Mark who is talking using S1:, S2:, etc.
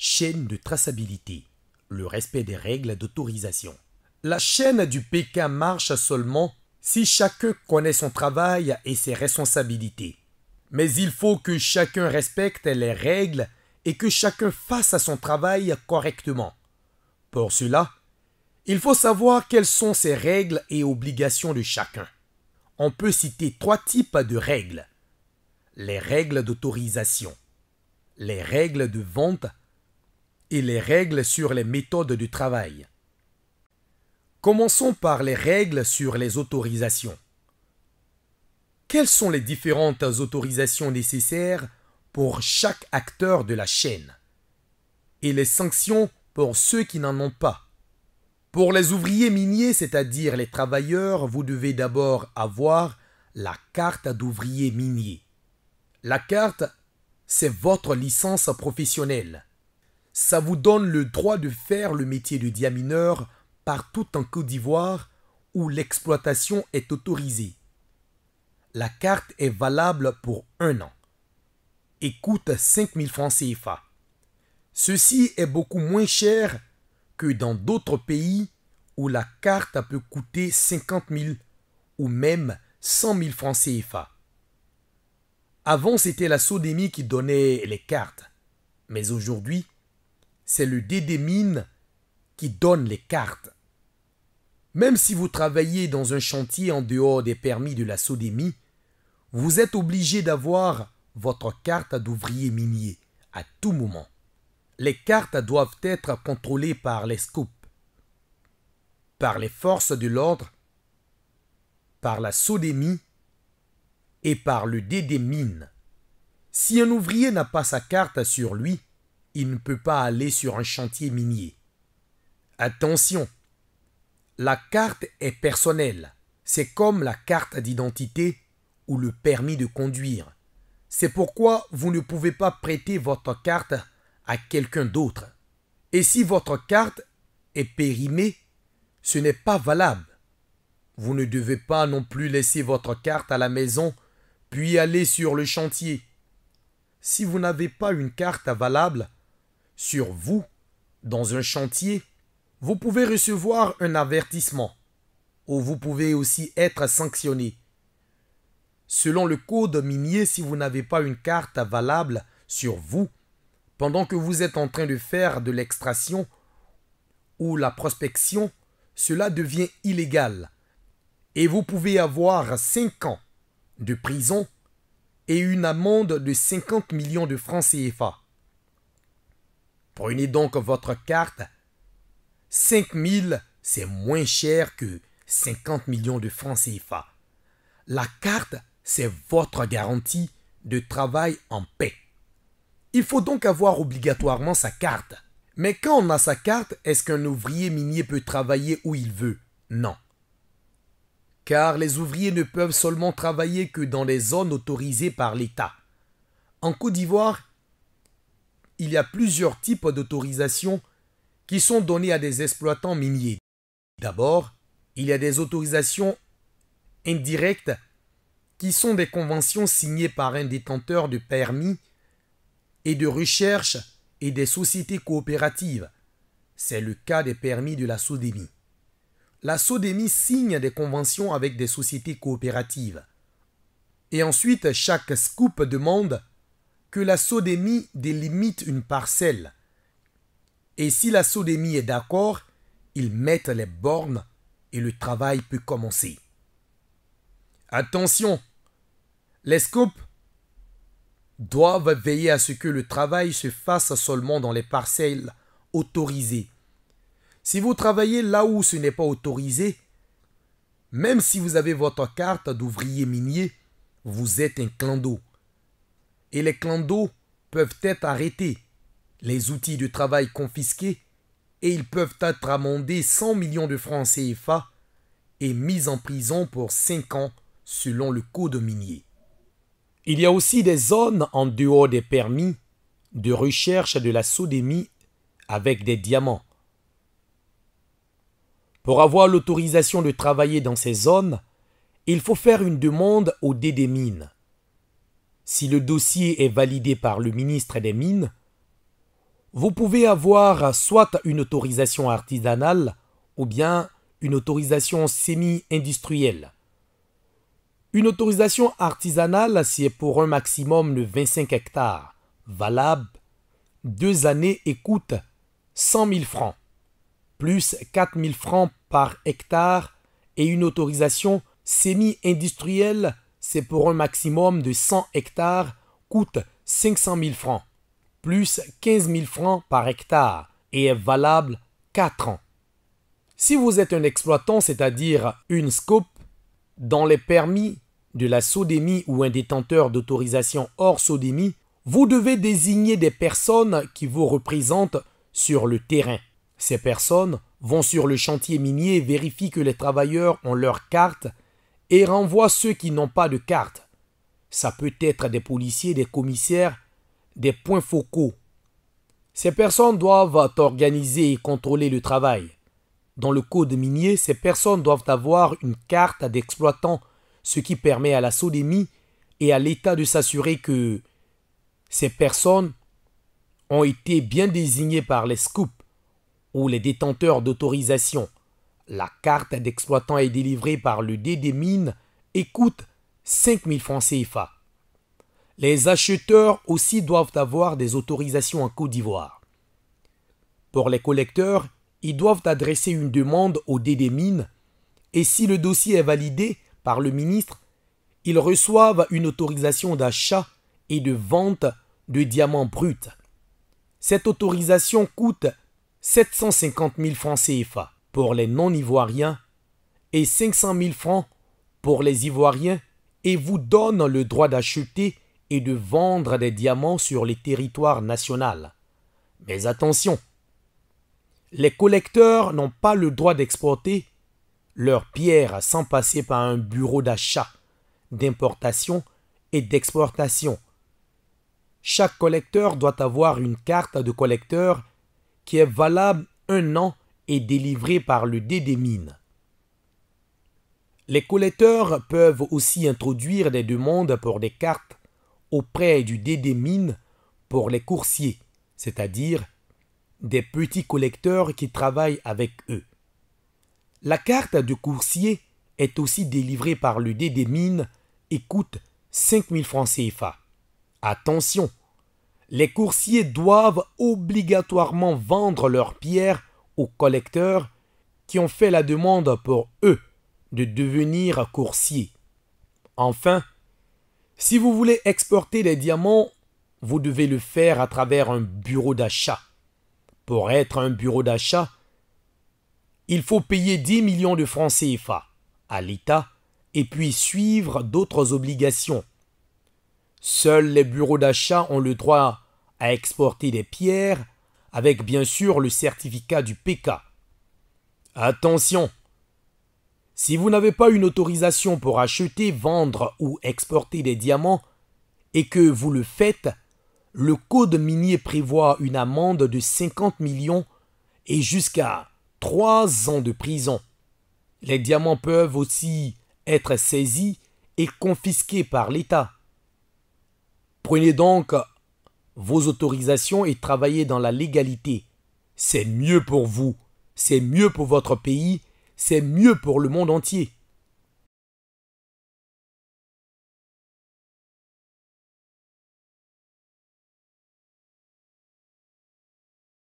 S1: Chaîne de traçabilité. Le respect des règles d'autorisation. La chaîne du PK marche seulement si chacun connaît son travail et ses responsabilités. Mais il faut que chacun respecte les règles et que chacun fasse son travail correctement. Pour cela, il faut savoir quelles sont ces règles et obligations de chacun. On peut citer trois types de règles. Les règles d'autorisation, les règles de vente et les règles sur les méthodes du travail. Commençons par les règles sur les autorisations. Quelles sont les différentes autorisations nécessaires pour chaque acteur de la chaîne et les sanctions pour ceux qui n'en ont pas Pour les ouvriers miniers, c'est-à-dire les travailleurs, vous devez d'abord avoir la carte d'ouvrier minier. La carte, c'est votre licence professionnelle ça vous donne le droit de faire le métier de diamineur partout en Côte d'Ivoire où l'exploitation est autorisée. La carte est valable pour un an et coûte 5000 francs CFA. Ceci est beaucoup moins cher que dans d'autres pays où la carte peut coûter 50 000 ou même 100 000 francs CFA. Avant, c'était la Sodémie qui donnait les cartes. Mais aujourd'hui, c'est le dé des mines qui donne les cartes. Même si vous travaillez dans un chantier en dehors des permis de la Sodémie, vous êtes obligé d'avoir votre carte d'ouvrier minier à tout moment. Les cartes doivent être contrôlées par les scoops, par les forces de l'ordre, par la Sodémie et par le dé des mines. Si un ouvrier n'a pas sa carte sur lui, il ne peut pas aller sur un chantier minier. Attention, la carte est personnelle. C'est comme la carte d'identité ou le permis de conduire. C'est pourquoi vous ne pouvez pas prêter votre carte à quelqu'un d'autre. Et si votre carte est périmée, ce n'est pas valable. Vous ne devez pas non plus laisser votre carte à la maison puis aller sur le chantier. Si vous n'avez pas une carte valable, sur vous dans un chantier, vous pouvez recevoir un avertissement ou vous pouvez aussi être sanctionné. Selon le code minier, si vous n'avez pas une carte valable sur vous, pendant que vous êtes en train de faire de l'extraction ou la prospection, cela devient illégal. Et vous pouvez avoir 5 ans de prison et une amende de 50 millions de francs CFA. Prenez donc votre carte. 5 000, c'est moins cher que 50 millions de francs CFA. La carte, c'est votre garantie de travail en paix. Il faut donc avoir obligatoirement sa carte. Mais quand on a sa carte, est-ce qu'un ouvrier minier peut travailler où il veut Non. Car les ouvriers ne peuvent seulement travailler que dans les zones autorisées par l'État. En Côte d'Ivoire, il y a plusieurs types d'autorisations qui sont données à des exploitants miniers. D'abord, il y a des autorisations indirectes qui sont des conventions signées par un détenteur de permis et de recherche et des sociétés coopératives. C'est le cas des permis de la Sodémie. La Sodémie signe des conventions avec des sociétés coopératives. Et ensuite, chaque scoop demande que la sodémie délimite une parcelle. Et si la sodémie est d'accord, ils mettent les bornes et le travail peut commencer. Attention, les scopes doivent veiller à ce que le travail se fasse seulement dans les parcelles autorisées. Si vous travaillez là où ce n'est pas autorisé, même si vous avez votre carte d'ouvrier minier, vous êtes un clan d'eau et les d'eau peuvent être arrêtés, les outils de travail confisqués, et ils peuvent être amendés 100 millions de francs CFA et mis en prison pour 5 ans selon le code minier. Il y a aussi des zones en dehors des permis de recherche de la sodémie avec des diamants. Pour avoir l'autorisation de travailler dans ces zones, il faut faire une demande au dé mines si le dossier est validé par le ministre des Mines, vous pouvez avoir soit une autorisation artisanale ou bien une autorisation semi-industrielle. Une autorisation artisanale, c'est pour un maximum de 25 hectares, valable deux années et coûte 100 000 francs, plus 4 000 francs par hectare, et une autorisation semi-industrielle c'est pour un maximum de 100 hectares, coûte 500 000 francs, plus 15 000 francs par hectare, et est valable 4 ans. Si vous êtes un exploitant, c'est-à-dire une scope, dans les permis de la sodémie ou un détenteur d'autorisation hors sodémie, vous devez désigner des personnes qui vous représentent sur le terrain. Ces personnes vont sur le chantier minier et vérifient que les travailleurs ont leur carte et renvoie ceux qui n'ont pas de carte. Ça peut être des policiers, des commissaires, des points focaux. Ces personnes doivent organiser et contrôler le travail. Dans le code minier, ces personnes doivent avoir une carte d'exploitant, ce qui permet à la Sodémie et à l'État de s'assurer que ces personnes ont été bien désignées par les scoops ou les détenteurs d'autorisation la carte d'exploitant est délivrée par le DD mines et coûte 000 francs CFA. Les acheteurs aussi doivent avoir des autorisations en Côte d'Ivoire. Pour les collecteurs, ils doivent adresser une demande au DD et si le dossier est validé par le ministre, ils reçoivent une autorisation d'achat et de vente de diamants bruts. Cette autorisation coûte 750 000 francs CFA pour les non-ivoiriens et 500 000 francs pour les ivoiriens et vous donne le droit d'acheter et de vendre des diamants sur les territoires nationaux. Mais attention, les collecteurs n'ont pas le droit d'exporter leurs pierres sans passer par un bureau d'achat, d'importation et d'exportation. Chaque collecteur doit avoir une carte de collecteur qui est valable un an délivré par le dé des mines. Les collecteurs peuvent aussi introduire des demandes pour des cartes auprès du dé des mines pour les coursiers, c'est-à-dire des petits collecteurs qui travaillent avec eux. La carte de coursier est aussi délivrée par le dé des mines et coûte 5000 francs CFA. Attention, les coursiers doivent obligatoirement vendre leurs pierres aux collecteurs qui ont fait la demande pour eux de devenir coursiers. Enfin, si vous voulez exporter des diamants, vous devez le faire à travers un bureau d'achat. Pour être un bureau d'achat, il faut payer 10 millions de francs CFA à l'État et puis suivre d'autres obligations. Seuls les bureaux d'achat ont le droit à exporter des pierres avec bien sûr le certificat du PK. Attention Si vous n'avez pas une autorisation pour acheter, vendre ou exporter des diamants, et que vous le faites, le code minier prévoit une amende de 50 millions et jusqu'à 3 ans de prison. Les diamants peuvent aussi être saisis et confisqués par l'État. Prenez donc vos autorisations et travailler dans la légalité. C'est mieux pour vous, c'est mieux pour votre pays, c'est mieux pour le monde entier.